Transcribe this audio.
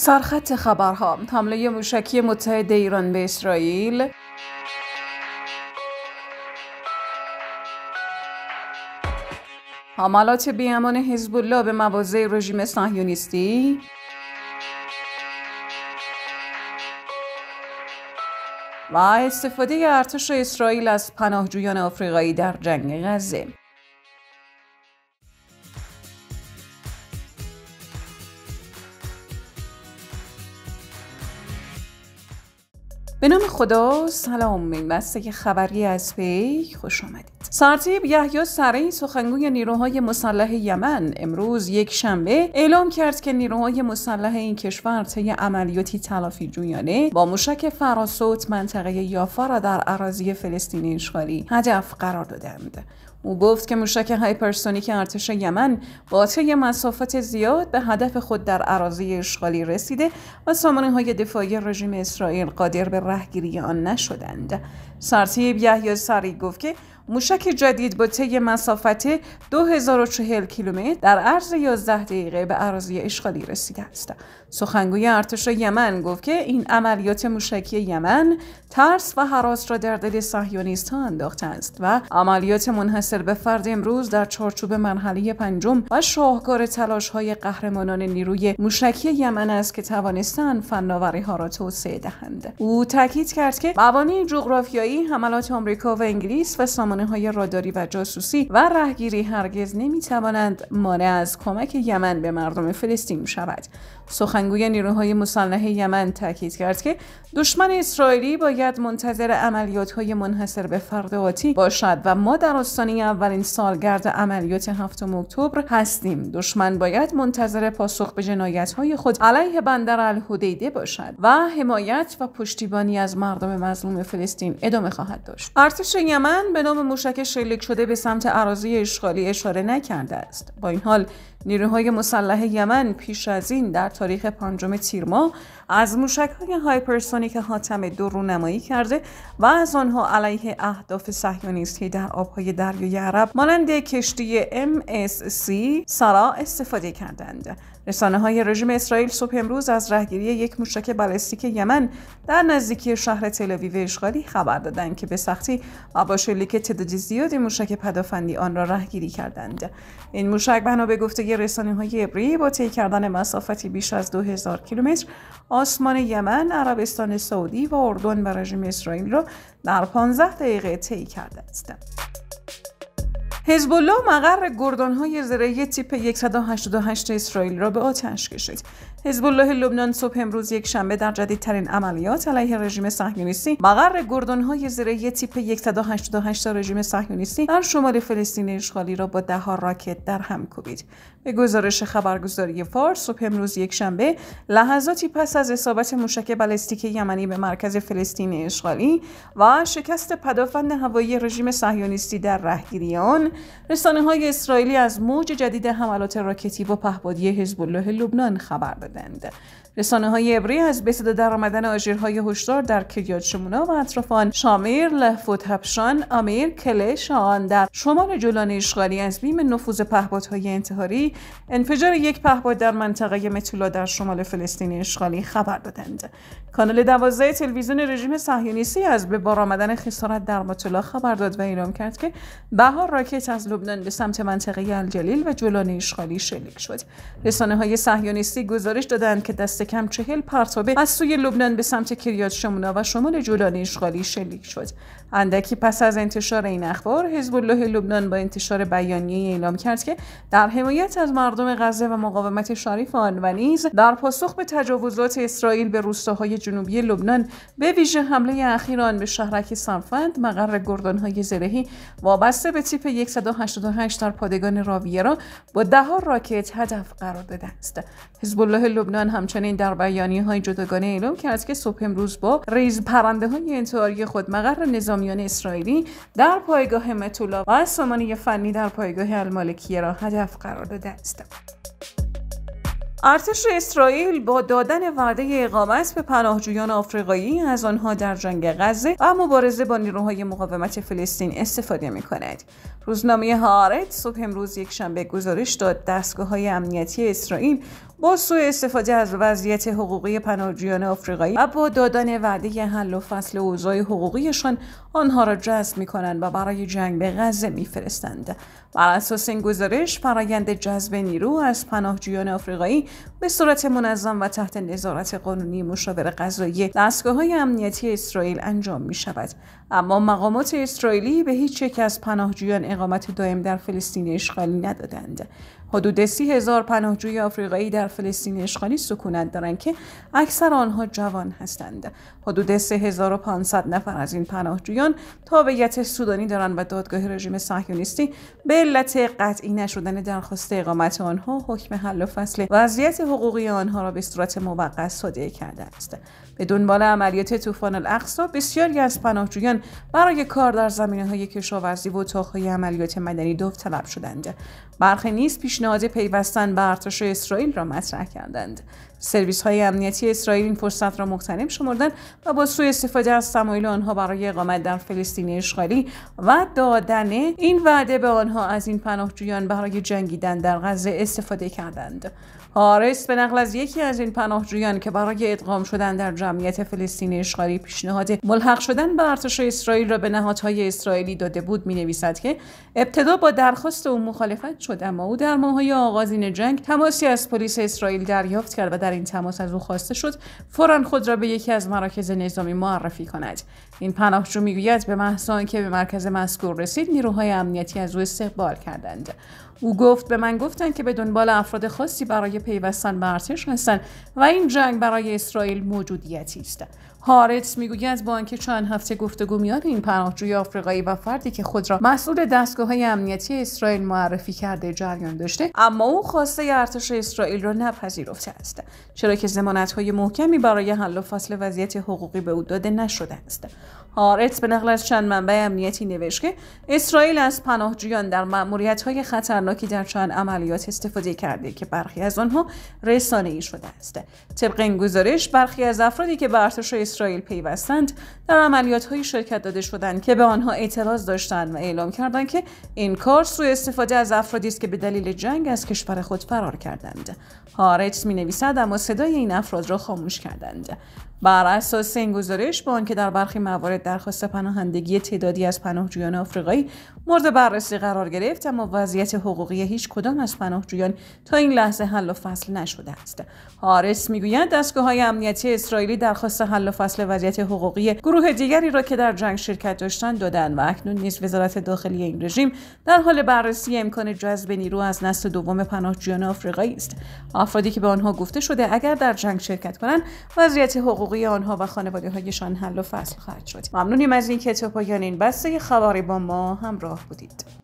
سرخط خبرها حمله موشکی متحد ایران به اسرائیل حملات بیامان حزب الله به مواضع رژیم صهیونیستی و استفاده ارتش اسرائیل از پناهجویان آفریقایی در جنگ غزه به نام خدا سلام این بسته خبری از پی خوش آمدید سرتیب یحیی سرعی سخنگوی نیروهای مسلح یمن امروز یک شنبه اعلام کرد که نیروهای مسلح این کشور طی عملیاتی تلافی جویانه با موشک فراسوت منطقه یافا را در عراضی فلسطین اشغالی هدف قرار دادند او گفت که موشک هایپرسونیک ارتش یمن با طی مسافت زیاد به هدف خود در عراضی اشغالی رسیده و سامانه های دفاعی رژیم اسرائیل قادر به رهگیری آن نشدند سرتیب یحیی سری گفت که موشک جدید با طی مسافت 2040 کیلومتر در عرض 11 دقیقه به عراضی اشغالی رسیده است. سخنگوی ارتش یمن گفت که این عملیات موشکی یمن ترس و حراس را در دل صهیونیست‌ها انداخته است و عملیات منحصر به فرد امروز در چارچوب مرحله پنجم و شاهکار تلاش‌های قهرمانان نیروی موشکی یمن است که توانستند فناوری‌ها را توسعه دهند. او تاکید کرد که موانع جغرافیایی، حملات آمریکا و انگلیس و سامان رسانه های راداری و جاسوسی و رهگیری هرگز نمی توانند مانع از کمک یمن به مردم فلسطین شود سخنگوی نیروهای مسلح یمن تاکید کرد که دشمن اسرائیلی باید منتظر عملیات های منحصر به فرد آتی باشد و ما در آستانه اولین سالگرد عملیات 7 اکتبر هستیم دشمن باید منتظر پاسخ به جنایت های خود علیه بندر الحدیده باشد و حمایت و پشتیبانی از مردم مظلوم فلسطین ادامه خواهد داشت ارتش یمن به نام موشک شلیک شده به سمت اراضی اشغالی اشاره نکرده است با این حال نیروهای مسلح یمن پیش از این در تاریخ پنجم تیر ماه از موشک های هایپرسونیک حاتم دو نمایی کرده و از آنها علیه اهداف صهیونیستی در آبهای دریای عرب مانند کشتی MSC سرا استفاده کردند رسانه های رژیم اسرائیل صبح امروز از رهگیری یک موشک بالستیک یمن در نزدیکی شهر تلویو اشغالی خبر دادند که به سختی و که تعداد زیادی موشک پدافندی آن را رهگیری کردند این موشک بنا به گفته رسانه های عبری با طی کردن مسافتی بیش از 2000 کیلومتر آسمان یمن عربستان سعودی و اردن و رژیم اسرائیل را در 15 دقیقه طی کرده است حزب الله مقر گردان‌های زرهی تیپ 188 اسرائیل را به آتش کشید حزب الله لبنان صبح امروز یک شنبه در جدیدترین عملیات علیه رژیم صهیونیستی مقر گردن‌های زرهی تیپ 188 رژیم صهیونیستی در شمال فلسطین اشغالی را با ده راکت در هم کوبید به گزارش خبرگزاری فارس صبح امروز یک شنبه لحظاتی پس از اصابت موشک بالستیک یمنی به مرکز فلسطین اشغالی و شکست پدافند هوایی رژیم صهیونیستی در رهگیری آن رسانه‌های اسرائیلی از موج جدید حملات راکتی با پهپادی حزب الله لبنان خبر داد band رسانه های عبری از در آمدن درآمدن های هشدار در کلیات شمونا و اطرافان شامیر، فوتهبشان، امیر، کله، شان در شمال جولان اشغالی از بیم نفوذ پهپادهای انتحاری انفجار یک پهپاد در منطقه متولا در شمال فلسطین اشغالی خبر دادند کانال دوازده تلویزیون رژیم صهیونیستی از به بار آمدن خسارت در متولا خبر داد و اعلام کرد که بهار راکت از لبنان به سمت منطقه الجلیل و جولان اشغالی شلیک شد رسانه های صهیونیستی گزارش دادند که دست کم چهل پرتابه از سوی لبنان به سمت کریات شمونا و شمال جولان اشغالی شلیک شد اندکی پس از انتشار این اخبار حزب الله لبنان با انتشار بیانیه اعلام کرد که در حمایت از مردم غزه و مقاومت شریف آن و نیز در پاسخ به تجاوزات اسرائیل به روستاهای جنوبی لبنان به ویژه حمله اخیر آن به شهرک سنفند مقر گردانهای زرهی وابسته به تیپ 188 در پادگان راویه را با ده راکت هدف قرار داده است حزب الله لبنان همچنین در بیانی های جداگانه اعلام کرد که صبح امروز با ریز پرنده های انتحاری خود مقر نظامیان اسرائیلی در پایگاه متولا و سامانه فنی در پایگاه المالکیه را هدف قرار داده است. ارتش اسرائیل با دادن وعده اقامت به پناهجویان آفریقایی از آنها در جنگ غزه و مبارزه با نیروهای مقاومت فلسطین استفاده می کند. روزنامه هارت صبح امروز یک شنبه گزارش داد دستگاه های امنیتی اسرائیل با سوء استفاده از وضعیت حقوقی پناهجویان آفریقایی و با دادن وعده حل و فصل اوضاع حقوقیشان آنها را جذب کنند و برای جنگ به غزه میفرستند بر اساس این گزارش فرایند جذب نیرو از پناهجویان آفریقایی به صورت منظم و تحت نظارت قانونی مشاور قضایی دستگاه های امنیتی اسرائیل انجام می شود اما مقامات اسرائیلی به هیچ یک از پناهجویان اقامت دائم در فلسطین اشغالی ندادند. حدود سی هزار پناهجوی آفریقایی در فلسطین اشغالی سکونت دارند که اکثر آنها جوان هستند. حدود 3500 نفر از این پناهجویان تابعیت سودانی دارند و دادگاه رژیم صهیونیستی به علت قطعی نشدن درخواست اقامت آنها حکم حل و فصل وضعیت حقوقی آنها را به صورت موقت صادر کرده است. به دنبال عملیات طوفان الاقصا بسیاری از پناهجویان برای کار در زمینه های کشاورزی و اتاقهای عملیات مدنی طلب شدند برخی نیز پیشنهاد پیوستن به ارتش اسرائیل را مطرح کردند سرویس های امنیتی اسرائیل این فرصت را مغتنم شمردند و با سوء استفاده از تمایل آنها برای اقامت در فلسطین اشغالی و دادن این وعده به آنها از این پناهجویان برای جنگیدن در غزه استفاده کردند حارس به نقل از یکی از این پناهجویان که برای ادغام شدن در جمعیت فلسطین اشغالی پیشنهاد ملحق شدن به ارتش اسرائیل را به نهادهای اسرائیلی داده بود می نویسد که ابتدا با درخواست او مخالفت شد اما او در های آغازین جنگ تماسی از پلیس اسرائیل دریافت کرد و در این تماس از او خواسته شد فورا خود را به یکی از مراکز نظامی معرفی کند این پناهجو میگوید به محض که به مرکز مسکور رسید نیروهای امنیتی از او استقبال کردند او گفت به من گفتند که به دنبال افراد خاصی برای پیوستن به ارتش هستند و این جنگ برای اسرائیل موجودیتی است هارتس میگوید با آنکه چند هفته گفتگو میان این پناهجوی آفریقایی و فردی که خود را مسئول دستگاه های امنیتی اسرائیل معرفی کرده جریان داشته اما او خواسته ارتش اسرائیل را نپذیرفته است چرا که ضمانت های محکمی برای حل و فصل وضعیت حقوقی به او داده نشده است هارتس به نقل از چند منبع امنیتی نوشت که اسرائیل از پناهجویان در های خطرناکی در چند عملیات استفاده کرده که برخی از آنها ای شده است. طبق این گزارش برخی از افرادی که به ارتش اسرائیل پیوستند در های شرکت داده شدند که به آنها اعتراض داشتند و اعلام کردند که این کار سوء استفاده از افرادی است که به دلیل جنگ از کشور خود فرار کردند. هارتس نویسد اما صدای این افراد را خاموش کردند. بر اساس این گزارش با آنکه در برخی موارد درخواست پناهندگی تعدادی از پناهجویان آفریقایی مورد بررسی قرار گرفت اما وضعیت حقوقی هیچ کدام از پناهجویان تا این لحظه حل و فصل نشده است حارس میگوید دستگاه های امنیتی اسرائیلی درخواست حل و فصل وضعیت حقوقی گروه دیگری را که در جنگ شرکت داشتند دادن و اکنون نیز وزارت داخلی این رژیم در حال بررسی امکان جذب نیرو از نسل دوم پناهجویان آفریقایی است افرادی که به آنها گفته شده اگر در جنگ شرکت کنند وضعیت حقوقی آنها و خانواده هایشان حل و فصل خواهد شدیم ممنونیم از اینکه تا پایان این بسته خبری با ما همراه بودید